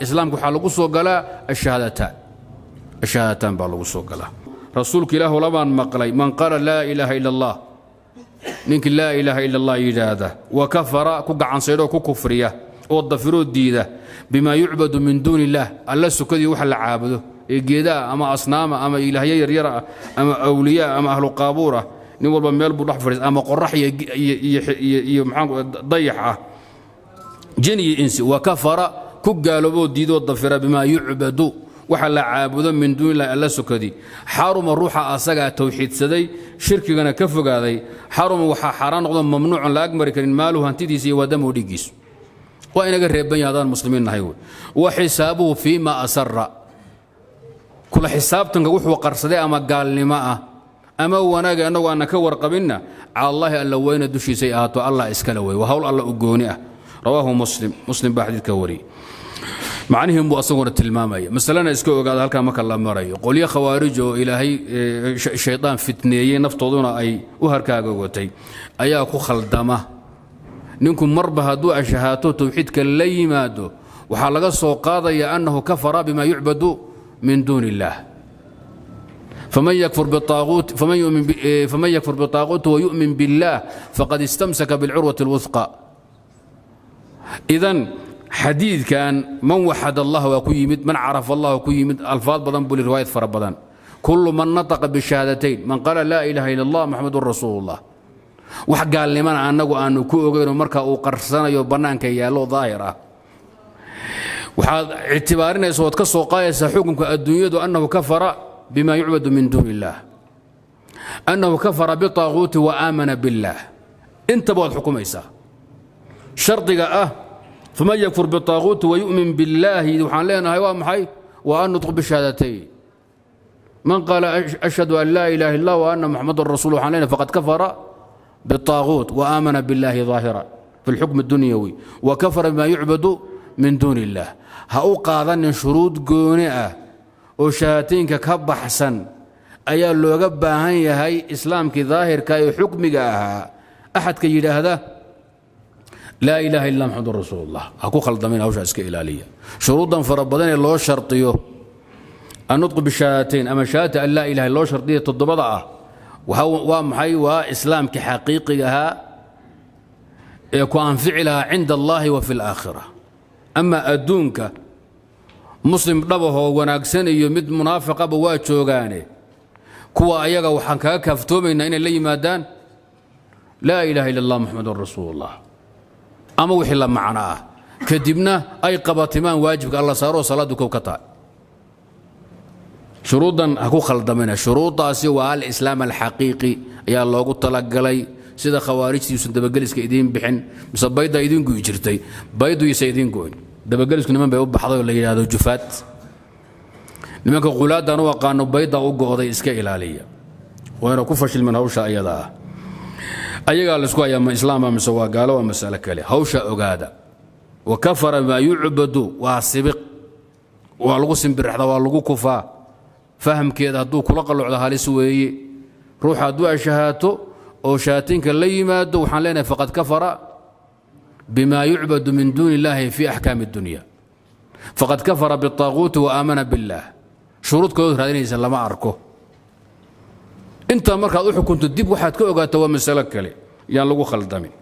islaamka waxaa lagu soo galaa ashahaadataan ashahaadataan baa lagu soo galaa rasuulku ilaah lamaan maqlay man qaala laa ilaaha ila allah ninkii laa ilaaha ila allah yidhaahda wa kafara ku gacansaydhoo ku kufriya oo dafiroo diida bimaa yucbadu min duuni illaah alla sukadii wax la caabudo ee geedaah ama asnaama ama ilaahyo yaryara ah ama awliyaa ama ahlu qaabuur ah nin walba meel buu dhex fadhiis ama qorax iyo maxaan dayax ah jin iyo insi wa kafara ku gaalooboo diidoo dafira bimaa yucbadu waxa la caabudo min duunilah alla sokadi xaruma ruuxa asagaa tawxiidsaday shirkigana ka fogaaday xaruma waxaa xaaraan noqdo mamnuucan la agmari karin maaluhu hantidiisa iyo waadamuhu dhiiggiisu waa inaga reeban yahay muslimiin nahay wey wa xisaabuhu fii ma asara kula xisaabtanka wuxuu qarsaday ama gaalnimo ah ama wanaaga annagu aanna ka warqabinna calallaahi alla weyna dushiisay ahaato allah iskale wey waa hawl alla u gooni ah rawaahu muslim muslim baa xadiidka wariyey macnihiin buu asaguna tilmaamaya masalena iska ogaada halkaa marka la marayo qolyo khawaarij oo ilaahay eh, shaydaan fitneeyey naftooduna ay u harkaagagotay ayaa ku khaldama ninku marba hadduu ashahaato towxiidka la yimaado waxaa laga soo qaadaya annahu kafara bima yucbadu min duuni illaah faman yakfur bitaaquuti wayu'min biاllah faqad istamsaka biاlcurwati اlwuhqa idan xadiidkan man waxad allah waa ku yimid man caraf allah waa ku yimid alfaad badan buu riwaayad fara badan kullu man nataqa bishahaadatayn man qaala laa ilaaha ila allah maxamedun rasuulullah wax gaalnimana annagu aanu ku ogayno marka uu qarsanayo bannaanka yaallo daahir ah waxaad ictibaarinaysa ood ka soo qaadaysaa xukunka adduunyadu annahu kafara bima yucbadu min duuni illaah annahu kafara bitaaquuti wa aamana billaah intaba waad xukumaysaa shardiga ah faman yakfur biطaaquuti wayu'min billaahi waxaan leenahay waa maxay waa an nudq bishahaadatayn man qaala ashhadu an laa ilaaha illah wa anna muxamadan rasul waxaan leenahay faqad kafara biطaaquut wa aamana billaahi daahira fi lxukm اdunyawi wa kafara bima yucbadu min duuni اllah ha u qaadanin shuruud gooni ah oo shahaataynka ka baxsan ayaa looga baahan yahay islaamkii daahirka ee xukmiga ahaa axadka yidhaahda laa ilaaha illa maxamedun rasuulullah ha ku khaldamayn hawshaa iska ilaaliya shuruuddan fara badanee loo shardiyo annutqu bishahaatayn ama shahaadata an laa ilaha loo shardiya toddobada ah waa maxay waa islaamkii xaqiiqiga ahaa ee ku anfici lahaa cinda allaahi wa fi alaakhira amaa adduunka muslim dhabahoo wanaagsan iyo mid munaafiqaba waa joogaane kuwa ayaga waxaan kaga kaaftoomaynaa inay la yimaadaan laa ilaaha illa allah maxamedun rasuulullah ama wixii la macno ah kadibna ay qabatimaan waajibka alla saaroo salaaddu kow ka tahay shuruuddan ha ku khaldamina shuruuddaasi waa alislaam alxaqiiqi ayaa loogu talagalay sida khawaarijtiiusan dabageliska idiin bixin mise baydaa idiin gu'i jirtay bayduyse idiin goyn dabagelisku niman bay u baxday la yidhaahdo jufaad nimanka qulaadaan u aqaano baydaa u go'day iska ilaaliya wayna ku fashilmeen hawsha ayada ah ayagaa laisku hayaa ma islaama ah, mise waa gaalo waa masalo kale hawsha ogaada wa kafara maa yucbadu waa sibiq waa lagu simbiraxda waa lagu kufaa fahamkeeda hadduu kula qallocdo halis weeye ruuxa hadduu ashahaato oo shaatinka la yimaado waxaan leenahay faqad kafara bima yucbadu min duuni illaahi fii axkaami اdunya faqad kafara biاطaaquuti wa aamana biاllaah shuruud raadinaysa lama arko intaa markaad u xukunto dib waxaad ka ogaata waa masalo kale yaan lagu khaldamin